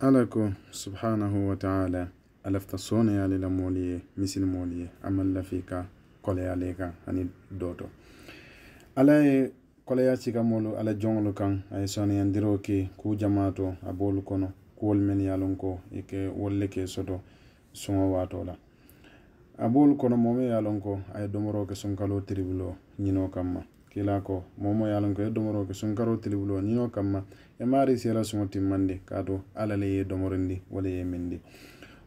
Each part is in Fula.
ala ko subhanahu wa taala alafta sonoyale la moolu ye misili moolu ye amaŋ lafi ka koleyale kaŋ ani dooto alla ye koleya cika moolu alla joŋolu kaŋ a ye sonoyandiroo ke kuu jamaato a boolu kono kuwolu meŋ ye a loŋ ko i ke wolu le ke soto suŋo waato la a boolu kono moo meŋ ye a loŋ ko a ye domoroo ke sunkaloo tiribuloo ñinoo kaŋ ma kila ko momo yalon ko e domoro ke sunkaro tilibulo ni no kamma e mari sela sumo timmande kado alale ye domorindi wala ye mindi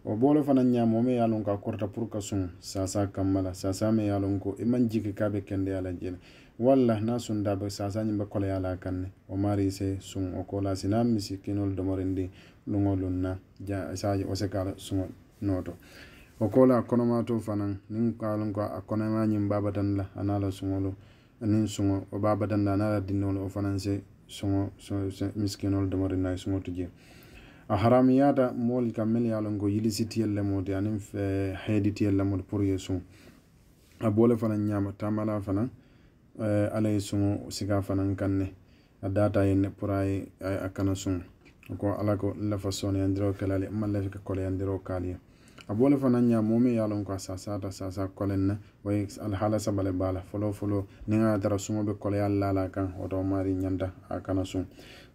o bolo fana nya momo yalon ka korta pour ka sun sasa kamala sasa me yalon ko e manji ke kabe kende ala jene walla na sun da be sasa nyi be kola yala kanne o mari se sun o kola sinam misikinol domorindi lungolunna ja saaji o se kala sumo noto o kola kono mato fanan nin kalon ko akona ma nyimba batan la anala sumolo anin sŋo o ba badanda anara dinnol o fananse sŋo miskinol domori nay sŋo tije a haramiyata mooli kam mel ye lon ko yilisitiyel lemode anin heeditiyel lemode pour ye suŋo a bole fana ñama tamala fana eh, alaye suŋo sika fanan kan ne a data yenne pour aye a kana suŋo ko ala ko lafa sone yandiro kelale malla fika kole yandiro kaaliye abole bole fana ñamo min ye lon ko sasata sasa kolen na way alhala sabale bala folo folo ni ga tara sumo be koleyal lala kan woto mari ñanta a sun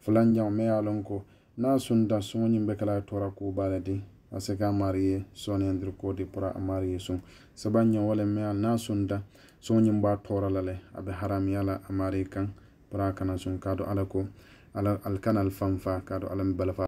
fulan jam me ye lon ko na sunta sumo ñim kala tora ku bala ti a ka mari ye sonendir koti pura a mari sun saban ña wole me na sunta sumo ñim tora la le a be haramiya mari kan pura kana sun kato ala ala alkanal fanfa kato ala balafa